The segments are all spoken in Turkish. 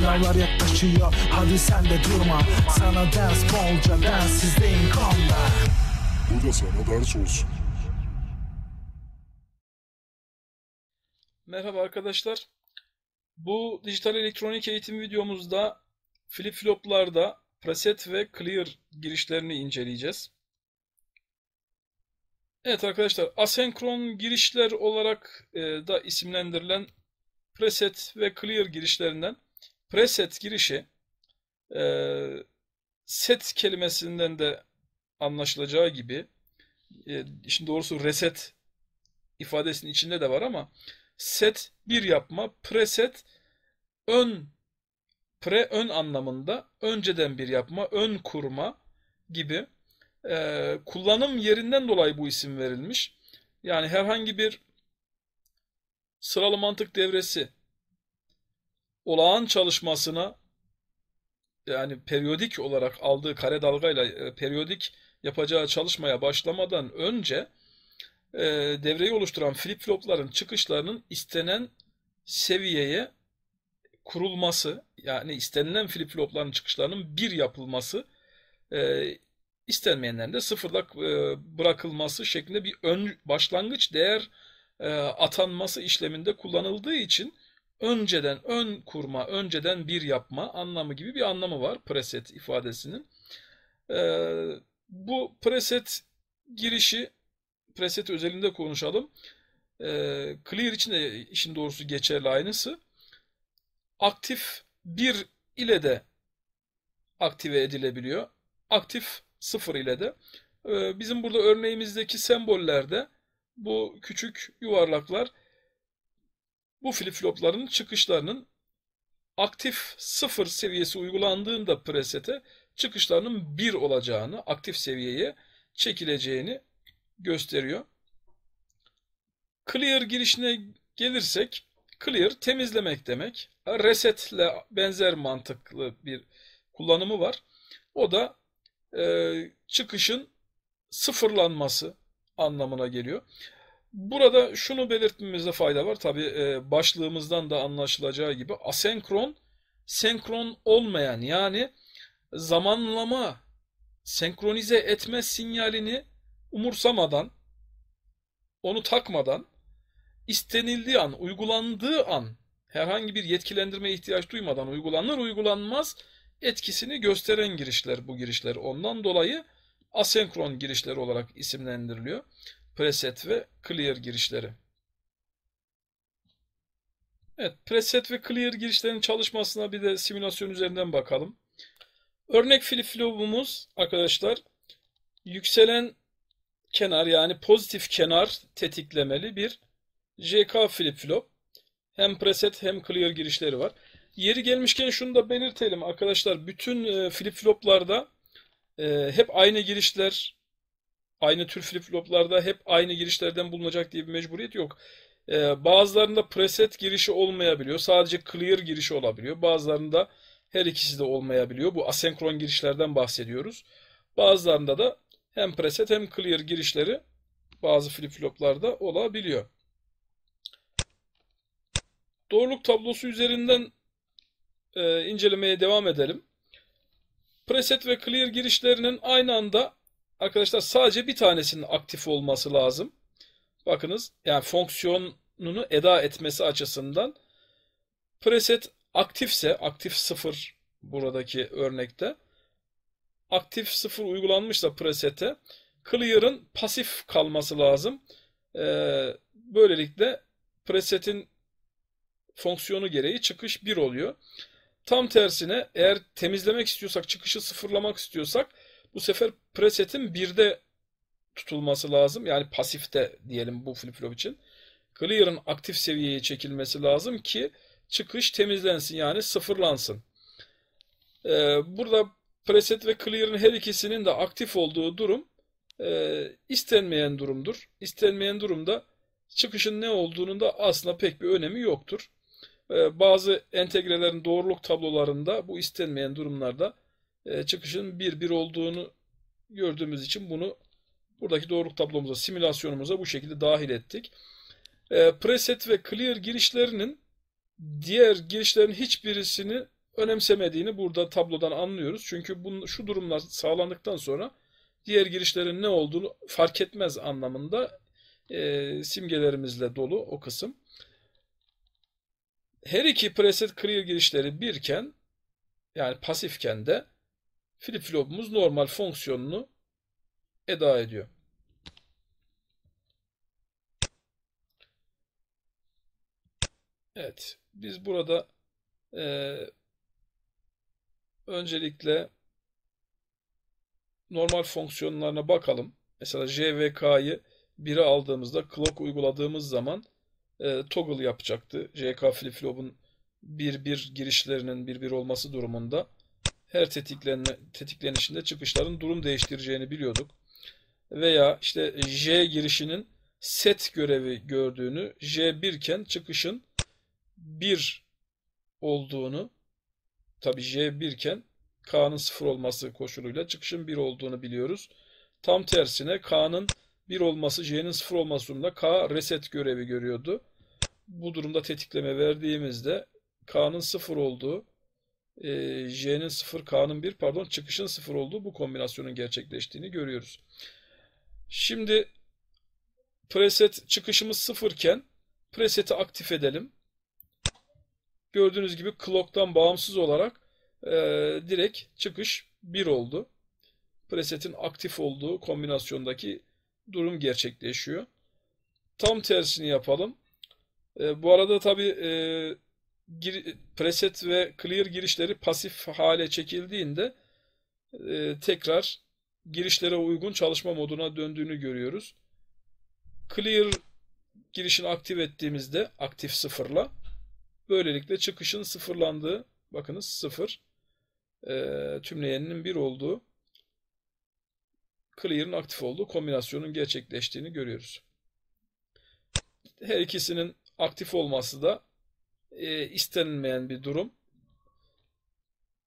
Sınavlar yaklaşıyor hadi sen de durma Sana ders bolca densizdeyim komda Bu da sana ders olsun Merhaba arkadaşlar. Bu dijital elektronik eğitim videomuzda flip floplarda preset ve clear girişlerini inceleyeceğiz. Evet arkadaşlar asenkron girişler olarak e, da isimlendirilen preset ve clear girişlerinden Preset girişi e, set kelimesinden de anlaşılacağı gibi e, işin doğrusu reset ifadesinin içinde de var ama set bir yapma, preset ön pre ön anlamında önceden bir yapma, ön kurma gibi e, kullanım yerinden dolayı bu isim verilmiş. Yani herhangi bir sıralı mantık devresi olağan çalışmasına yani periyodik olarak aldığı kare dalgayla e, periyodik yapacağı çalışmaya başlamadan önce e, devreyi oluşturan flip flopların çıkışlarının istenen seviyeye kurulması yani istenilen flip flopların çıkışlarının bir yapılması e, istenmeyenlerin de sıfırla e, bırakılması şeklinde bir ön başlangıç değer e, atanması işleminde kullanıldığı için önceden ön kurma, önceden bir yapma anlamı gibi bir anlamı var preset ifadesinin. Ee, bu preset girişi, preset özelinde konuşalım. Ee, clear için de işin doğrusu geçerli aynısı. Aktif bir ile de aktive edilebiliyor. Aktif sıfır ile de. Ee, bizim burada örneğimizdeki sembollerde bu küçük yuvarlaklar bu flip-flopların çıkışlarının aktif sıfır seviyesi uygulandığında presete çıkışlarının bir olacağını, aktif seviyeye çekileceğini gösteriyor. Clear girişine gelirsek, clear temizlemek demek. Resetle benzer mantıklı bir kullanımı var. O da e, çıkışın sıfırlanması anlamına geliyor. Burada şunu belirtmemizde fayda var. Tabi e, başlığımızdan da anlaşılacağı gibi asenkron, senkron olmayan yani zamanlama, senkronize etme sinyalini umursamadan, onu takmadan, istenildiği an, uygulandığı an, herhangi bir yetkilendirmeye ihtiyaç duymadan uygulanır uygulanmaz etkisini gösteren girişler bu girişler. Ondan dolayı asenkron girişler olarak isimlendiriliyor preset ve clear girişleri. Evet, preset ve clear girişlerinin çalışmasına bir de simülasyon üzerinden bakalım. Örnek flip flop'umuz arkadaşlar yükselen kenar yani pozitif kenar tetiklemeli bir JK flip flop. Hem preset hem clear girişleri var. Yeri gelmişken şunu da belirtelim arkadaşlar. Bütün e, flip floplarda e, hep aynı girişler aynı tür flip floplarda hep aynı girişlerden bulunacak diye bir mecburiyet yok. Ee, bazılarında preset girişi olmayabiliyor. Sadece clear girişi olabiliyor. Bazılarında her ikisi de olmayabiliyor. Bu asenkron girişlerden bahsediyoruz. Bazılarında da hem preset hem clear girişleri bazı flip floplarda olabiliyor. Doğruluk tablosu üzerinden e, incelemeye devam edelim. Preset ve clear girişlerinin aynı anda Arkadaşlar sadece bir tanesinin aktif olması lazım. Bakınız yani fonksiyonunu eda etmesi açısından preset aktifse aktif 0 buradaki örnekte aktif 0 uygulanmışsa presete clear'ın pasif kalması lazım. Ee, böylelikle presetin fonksiyonu gereği çıkış 1 oluyor. Tam tersine eğer temizlemek istiyorsak, çıkışı sıfırlamak istiyorsak bu sefer preset'in birde tutulması lazım. Yani pasifte diyelim bu flip flop için. Clear'ın aktif seviyeye çekilmesi lazım ki çıkış temizlensin yani sıfırlansın. Ee, burada preset ve clear'ın her ikisinin de aktif olduğu durum e, istenmeyen durumdur. İstenmeyen durumda çıkışın ne olduğunun da aslında pek bir önemi yoktur. Ee, bazı entegrelerin doğruluk tablolarında bu istenmeyen durumlarda ee, çıkışın 1-1 olduğunu gördüğümüz için bunu buradaki doğruluk tablomuza, simülasyonumuza bu şekilde dahil ettik. Ee, preset ve clear girişlerinin diğer girişlerin hiçbirisini önemsemediğini burada tablodan anlıyoruz. Çünkü bu, şu durumlar sağlandıktan sonra diğer girişlerin ne olduğunu fark etmez anlamında e, simgelerimizle dolu o kısım. Her iki preset clear girişleri birken yani pasifken de flip flop'umuz normal fonksiyonunu eda ediyor. Evet. Biz burada e, öncelikle normal fonksiyonlarına bakalım. Mesela JVK'yı 1'e aldığımızda clock uyguladığımız zaman e, toggle yapacaktı. JK flip-flop'un 1-1 girişlerinin 1-1 olması durumunda her tetiklenme, tetiklenişinde çıkışların durum değiştireceğini biliyorduk. Veya işte J girişinin set görevi gördüğünü, J1 iken çıkışın 1 olduğunu, tabi J1 iken K'nın 0 olması koşuluyla çıkışın 1 olduğunu biliyoruz. Tam tersine K'nın 1 olması, J'nin 0 olması durumunda K reset görevi görüyordu. Bu durumda tetikleme verdiğimizde K'nın 0 olduğu, e, J'nin 0, K'nın 1 pardon çıkışın 0 olduğu bu kombinasyonun gerçekleştiğini görüyoruz. Şimdi preset çıkışımız 0 iken preseti aktif edelim. Gördüğünüz gibi clock'tan bağımsız olarak e, direkt çıkış 1 oldu. Presetin aktif olduğu kombinasyondaki durum gerçekleşiyor. Tam tersini yapalım. E, bu arada tabi e, gir, preset ve clear girişleri pasif hale çekildiğinde e, tekrar girişlere uygun çalışma moduna döndüğünü görüyoruz. Clear girişini aktif ettiğimizde aktif sıfırla böylelikle çıkışın sıfırlandığı bakınız sıfır e, tümleyeninin bir olduğu clear'ın aktif olduğu kombinasyonun gerçekleştiğini görüyoruz. Her ikisinin aktif olması da e, istenilmeyen bir durum.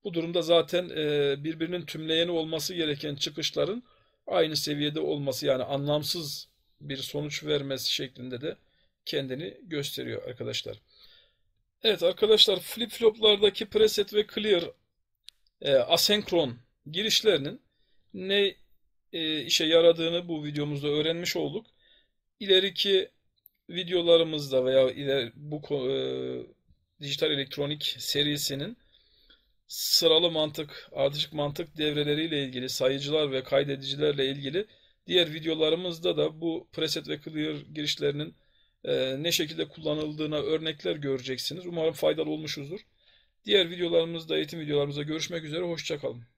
Bu durumda zaten e, birbirinin tümleyeni olması gereken çıkışların aynı seviyede olması yani anlamsız bir sonuç vermesi şeklinde de kendini gösteriyor arkadaşlar. Evet arkadaşlar flip floplardaki preset ve clear e, asenkron girişlerinin ne e, işe yaradığını bu videomuzda öğrenmiş olduk. İleriki videolarımızda veya bu e, dijital elektronik serisinin sıralı mantık, ardışık mantık devreleriyle ilgili, sayıcılar ve kaydedicilerle ilgili diğer videolarımızda da bu preset ve clear girişlerinin e, ne şekilde kullanıldığına örnekler göreceksiniz. Umarım faydalı olmuşuzdur. Diğer videolarımızda, eğitim videolarımızda görüşmek üzere. Hoşçakalın.